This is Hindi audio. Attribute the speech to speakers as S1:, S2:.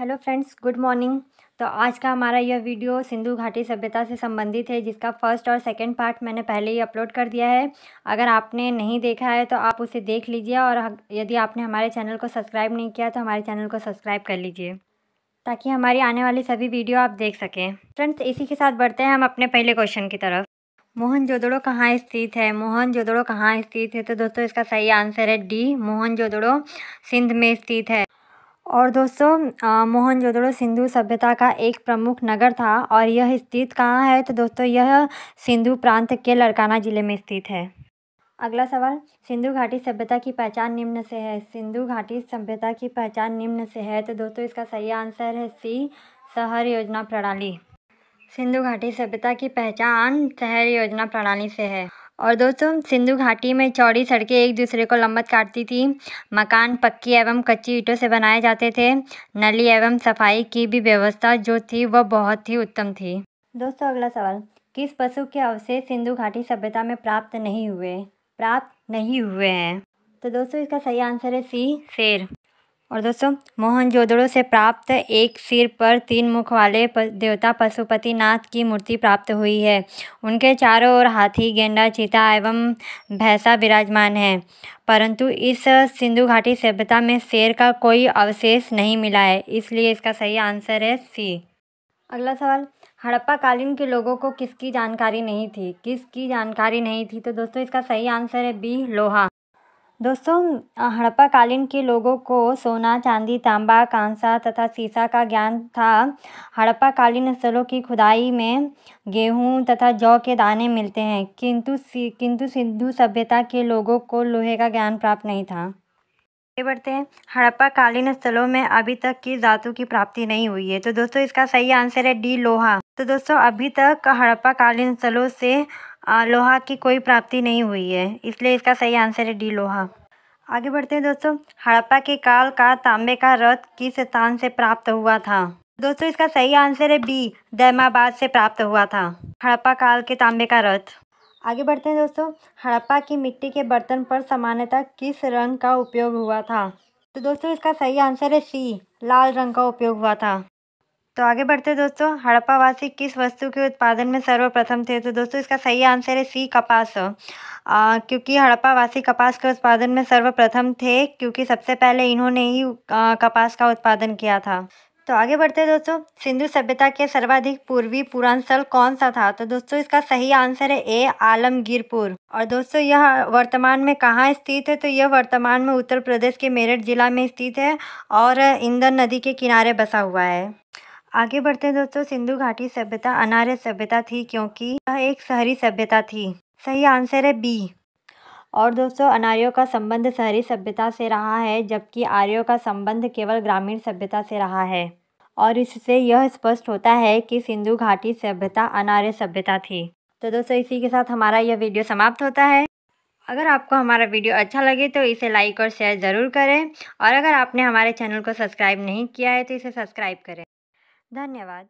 S1: हेलो फ्रेंड्स गुड मॉर्निंग तो आज का हमारा यह वीडियो सिंधु घाटी सभ्यता से संबंधित है जिसका फर्स्ट और सेकंड पार्ट मैंने पहले ही अपलोड कर दिया है अगर आपने नहीं देखा है तो आप उसे देख लीजिए और यदि आपने हमारे चैनल को सब्सक्राइब नहीं किया तो हमारे चैनल को सब्सक्राइब कर लीजिए ताकि हमारी आने वाली सभी वीडियो आप देख सकें फ्रेंड्स इसी के साथ बढ़ते हैं हम अपने पहले क्वेश्चन की तरफ मोहन जोदड़ो कहाँ स्थित है मोहन जोदड़ो कहाँ स्थित है तो दोस्तों इसका सही आंसर है डी मोहन जोदड़ो सिंध में स्थित है और दोस्तों मोहनजोदड़ो सिंधु सभ्यता का एक प्रमुख नगर था और यह स्थित कहाँ है तो दोस्तों यह सिंधु प्रांत के लड़काना ज़िले में स्थित है अगला सवाल सिंधु घाटी सभ्यता की पहचान निम्न से है सिंधु घाटी सभ्यता की पहचान निम्न से है तो दोस्तों इसका सही आंसर है सी शहर योजना प्रणाली सिंधु घाटी सभ्यता की पहचान शहर योजना प्रणाली से है और दोस्तों सिंधु घाटी में चौड़ी सड़कें एक दूसरे को लंबत काटती थी मकान पक्की एवं कच्ची ईंटों से बनाए जाते थे नली एवं सफाई की भी व्यवस्था जो थी वह बहुत ही उत्तम थी दोस्तों अगला सवाल किस पशु के अवशेष सिंधु घाटी सभ्यता में प्राप्त नहीं हुए प्राप्त नहीं हुए हैं तो दोस्तों इसका सही आंसर है सी शेर और दोस्तों मोहनजोदड़ो से प्राप्त एक सिर पर तीन मुख वाले देवता पशुपतिनाथ की मूर्ति प्राप्त हुई है उनके चारों ओर हाथी गेंडा चीता एवं भैंसा विराजमान है परंतु इस सिंधु घाटी सभ्यता में शेर का कोई अवशेष नहीं मिला है इसलिए इसका सही आंसर है सी अगला सवाल हड़प्पा कालीन के लोगों को किसकी जानकारी नहीं थी किसकी जानकारी नहीं थी तो दोस्तों इसका सही आंसर है बी लोहा दोस्तों हड़प्पा कालीन के लोगों को सोना चांदी तांबा कांसा तथा सीसा का ज्ञान था हड़प्पा कालीन स्थलों की खुदाई में गेहूं तथा जौ के दाने मिलते हैं किंतु किंतु सिंधु सभ्यता के लोगों को लोहे का ज्ञान प्राप्त नहीं था आगे बढ़ते हैं हड़प्पा कालीन स्थलों में अभी तक की धातु की प्राप्ति नहीं हुई है तो दोस्तों इसका सही आंसर है डी लोहा तो दोस्तों अभी तक हड़प्पा कालीन स्थलों से लोहा की कोई प्राप्ति नहीं हुई है इसलिए इसका सही आंसर है डी लोहा आगे बढ़ते हैं दोस्तों हड़प्पा के काल का तांबे का रथ किस स्थान से प्राप्त हुआ था दोस्तों इसका सही आंसर है बी दैमाबाद से प्राप्त हुआ था हड़प्पा काल के तांबे का रथ आगे बढ़ते हैं दोस्तों हड़प्पा की मिट्टी के बर्तन पर सामान्यतः किस रंग का उपयोग हुआ था तो दोस्तों इसका सही आंसर है सी लाल रंग का उपयोग हुआ था तो आगे बढ़ते दोस्तों हड़प्पावासी किस वस्तु के उत्पादन में सर्वप्रथम थे तो दोस्तों इसका सही आंसर है सी कपास क्योंकि हड़प्पावासी कपास के उत्पादन में सर्वप्रथम थे क्योंकि सबसे पहले इन्होंने ही आ, कपास का उत्पादन किया था तो आगे बढ़ते दोस्तों सिंधु सभ्यता के सर्वाधिक पूर्वी स्थल कौन सा था तो दोस्तों इसका सही आंसर है ए आलमगीरपुर और दोस्तों यह वर्तमान में कहाँ स्थित है तो यह वर्तमान में उत्तर प्रदेश के मेरठ जिला में स्थित है और इंदर नदी के किनारे बसा हुआ है आगे बढ़ते हैं दोस्तों सिंधु घाटी सभ्यता अनार्य सभ्यता थी क्योंकि यह एक शहरी सभ्यता थी सही आंसर है बी और दोस्तों अनार्यों का संबंध शहरी सभ्यता से रहा है जबकि आर्यों का संबंध केवल ग्रामीण सभ्यता से रहा है और इससे यह स्पष्ट होता है कि सिंधु घाटी सभ्यता अनार्य सभ्यता थी तो दोस्तों इसी के साथ हमारा यह वीडियो समाप्त होता है अगर आपको हमारा वीडियो अच्छा लगे तो इसे लाइक और शेयर ज़रूर करें और अगर आपने हमारे चैनल को सब्सक्राइब नहीं किया है तो इसे सब्सक्राइब करें ધન્યવાદ